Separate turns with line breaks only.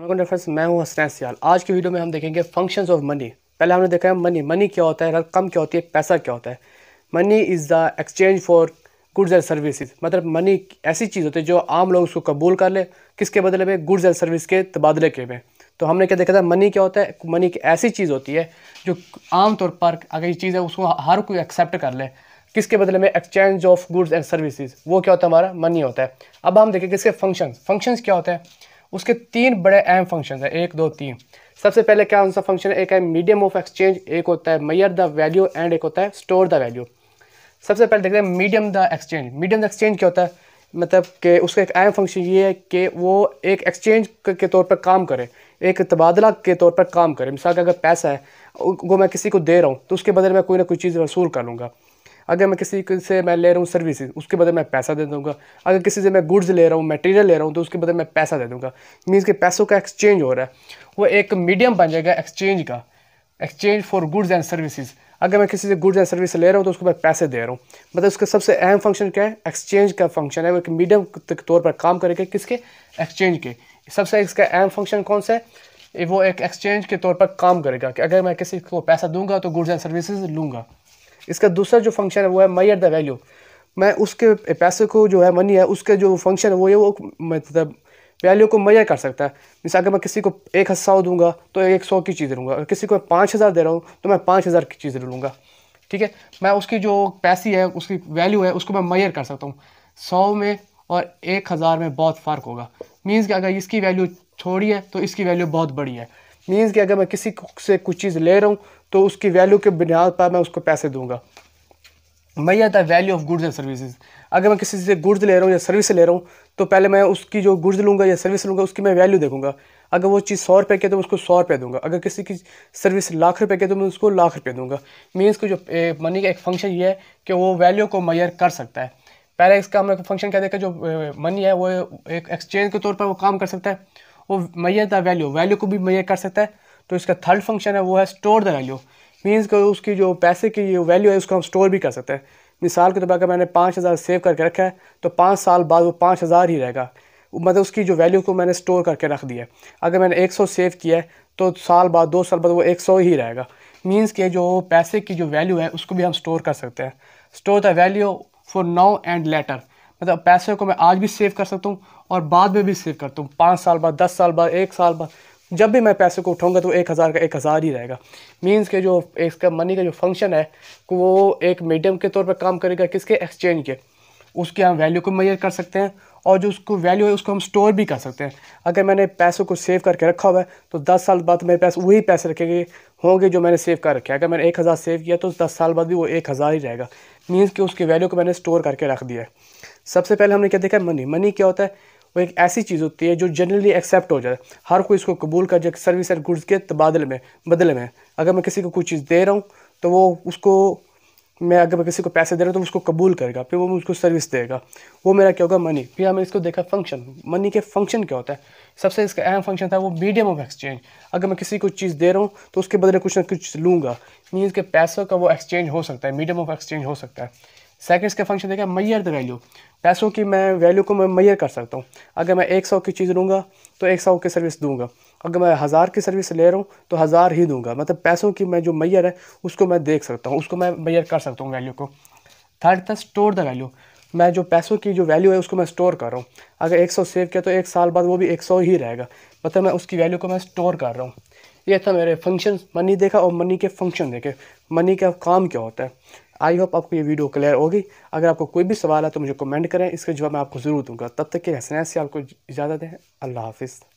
friends मैं हूं हसनैन सियाल आज की वीडियो में हम देखेंगे फंक्शंस ऑफ मनी पहले हमने देखा है मनी मनी क्या होता है रकम क्या होती है पैसा क्या होता है money is the exchange for goods and services मतलब मनी ऐसी चीज़ होती है जो आम लोग उसको कबूल कर ले किसके बदले में गुड्स एंड सर्विस के तबादले के में तो हमने क्या देखा था मनी क्या होता है मनी एक ऐसी चीज़ होती है जो आम तौर पर अगर ये चीज़ है उसको हर कोई एक्सेप्ट कर ले किसके बदले में exchange of goods and services वो क्या होता है हमारा मनी होता है अब हम देखें किसके फंक्शंस फंक्शंस क्या होते हैं उसके तीन बड़े अहम फंक्शन है एक दो तीन सबसे पहले क्या उनका फंक्शन है एक है मीडियम ऑफ एक्सचेंज एक होता है मैयर द वैल्यू एंड एक होता है स्टोर द वैल्यू सबसे पहले देखते हैं medium the exchange medium the exchange क्या होता है मतलब कि उसका एक अहम फंक्शन ये है कि वो एक एक्सचेंज के तौर पर काम करे एक तबादला के तौर पर काम करे मिसाल का अगर पैसा है वो मैं किसी को दे रहा हूँ तो उसके बदले मैं कोई ना कोई चीज़ वसूल कर लूँगा अगर मैं किसी से मैं ले रहा हूँ सर्विसेज उसके बदले मैं पैसा दे दूँगा अगर किसी से मैं गुड्स ले रहा हूँ मटेरियल ले रहा हूँ तो उसके बदले मैं पैसा दे दूँगा मीन्स के पैसों का एक्सचेंज हो रहा है वो एक मीडियम बन जाएगा एक्सचेंज का exchange for goods and services अगर मैं किसी से गुड्स एंड सर्विस ले रहा हूँ तो उसको मैं पैसे दे रहा हूँ मतलब उसका सबसे अहम फंक्शन क्या है एक्सचेंज का फंक्शन है वो एक मीडियम के तौर पर काम करेगा किसके एक्सचेंज के सबसे इसका अहम फंक्शन कौन सा है वो एक एक्सचेंज के तौर पर काम करेगा कि अगर मैं किसी को पैसा दूंगा तो गुड्स एंड सर्विसेज लूँगा इसका दूसरा जो फंक्शन है वो है मैयर द वैल्यू मैं उसके पैसे को जो है मनी है उसके जो फंक्शन है वो ये वो मतलब वैल्यू को मैयर कर सकता है जैसे अगर मैं किसी को एक सौ दूंगा तो एक सौ की चीज़ लूँगा अगर किसी को मैं पाँच हज़ार दे रहा हूँ तो मैं पाँच हज़ार की चीज़ लूँगा ठीक है मैं उसकी जो पैसी है उसकी वैल्यू है उसको मैं मैयर कर सकता हूँ सौ में और एक हज़ार में बहुत फ़र्क होगा मीन्स कि अगर इसकी वैल्यू थोड़ी है तो इसकी वैल्यू बहुत बड़ी है मीन्स कि अगर मैं किसी से कुछ चीज़ ले रहा हूँ तो उसकी वैल्यू के बुनियाद पर मैं उसको पैसे दूंगा मैया the value of goods and services अगर मैं किसी से गुड्स ले रहा हूँ या सर्विस ले रहा हूँ तो पहले मैं उसकी जो गुड्स लूँगा या सर्विस लूँगा उसकी मैं वैल्यू देखूँगा अगर वो चीज़ सौ रुपये की तो मैं उसको सौ रुपये दूंगा अगर किसी की सर्विस लाख रुपये की तो मैं उसको लाख रुपये दूंगा मीन्स को जो मनी का एक फंक्शन ये है कि वो वैल्यू को मैयर कर सकता है पहले इसका हमने फंक्शन क्या देखा जो मनी है वो एक एक्सचेंज के तौर पर वो काम कर सकता है वो मैयर द वैल्यू वैल्यू को भी मैयर कर सकता है तो इसका थर्ड फंक्शन है वो है स्टोर द वैल्यू मीन्स को उसकी जो पैसे की जो वैल्यू है उसको हम स्टोर भी कर सकते हैं मिसाल के तौर तो पर अगर मैंने पाँच हज़ार सेव करके रखा है तो पाँच साल बाद वो पाँच हज़ार ही रहेगा मतलब उसकी जो वैल्यू को मैंने स्टोर करके रख दिया है अगर मैंने एक सौ सेव किया है तो साल बाद दो साल बाद वो एक सौ ही रहेगा मीन्स के जो पैसे की जो वैल्यू है उसको भी हम स्टोर कर सकते हैं store the value for now and later मतलब पैसे को मैं आज भी सेव कर सकता हूँ और बाद में भी सेव करता हूँ पाँच साल बाद दस साल बाद एक साल बाद जब भी मैं पैसे को उठाऊंगा तो एक हज़ार का एक हज़ार ही रहेगा मींस के जो इसका मनी का जो फंक्शन है वो एक मीडियम के तौर पर काम करेगा किसके एक्सचेंज के उसके हम वैल्यू को मैयर कर सकते हैं और जो उसको वैल्यू है उसको हम स्टोर भी कर सकते हैं अगर मैंने पैसों को सेव करके रखा हुआ है तो दस साल बाद मेरे पैसे वही पैसे रखेंगे होंगे जो मैंने सेव कर रखे अगर मैंने एक हज़ार सेव किया तो दस साल बाद भी वो एक हज़ार ही रहेगा मीन्स कि उसकी वैल्यू को मैंने स्टोर करके रख दिया है सबसे पहले हमने क्या देखा है मनी मनी क्या होता है वो एक ऐसी चीज़ होती है जो जनरली एक्सेप्ट हो जाए हर कोई इसको कबूल कर जाए सर्विस एंड गुड्स के तबादले में बदले में अगर मैं किसी को कुछ चीज़ दे रहा हूँ तो वो उसको मैं अगर मैं किसी को पैसे दे रहा हूँ तो उसको कबूल करेगा फिर वो मुझको सर्विस देगा वो मेरा क्या होगा मनी फिर हमने इसको देखा फंक्शन मनी के फंक्शन क्या होता है सबसे इसका अहम फंक्शन था वो मीडियम ऑफ एक्सचेंज अगर मैं किसी को चीज़ दे रहा हूँ तो उसके बदले कुछ ना कुछ लूँगा मीन्स के पैसों का वो एक्सचेंज हो सकता है मीडियम ऑफ एक्सचेंज हो सकता है सेकंड्स का फंक्शन देखा मैयर द वैल्यू पैसों की मैं वैल्यू को मैं मैयर कर सकता हूँ अगर मैं एक सौ की चीज़ लूँगा तो एक सौ की सर्विस दूँगा अगर मैं हज़ार की सर्विस ले रहा हूँ तो हज़ार ही दूँगा मतलब पैसों की मैं जो मैयर है उसको मैं देख सकता हूँ उसको मैं मैयर कर सकता हूँ वैल्यू को थर्ड था स्टोर द वैल्यू मैं जो पैसों की जो वैल्यू है उसको मैं स्टोर कर रहा हूँ अगर एक सौ सेव किया तो एक साल बाद वो भी एक सौ ही रहेगा मतलब मैं उसकी वैल्यू को मैं स्टोर कर रहा हूँ ये था मेरे फंक्शन मनी देखा और मनी के फंक्शन देखे मनी का काम क्या होता है आई होप आपको ये वीडियो क्लियर होगी अगर आपको कोई भी सवाल है तो मुझे कमेंट करें इसका जवाब मैं आपको ज़रूर दूंगा तब तक के हसनैस से आपको इजाज़त है अल्लाह हाफिज़